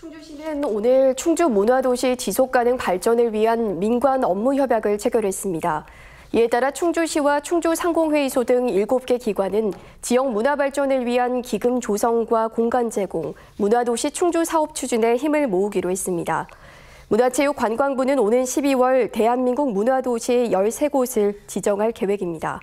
충주시는 오늘 충주 문화도시 지속 가능 발전을 위한 민관 업무 협약을 체결했습니다. 이에 따라 충주시와 충주상공회의소 등 7개 기관은 지역 문화 발전을 위한 기금 조성과 공간 제공, 문화도시 충주 사업 추진에 힘을 모으기로 했습니다. 문화체육관광부는 오는 12월 대한민국 문화도시 13곳을 지정할 계획입니다.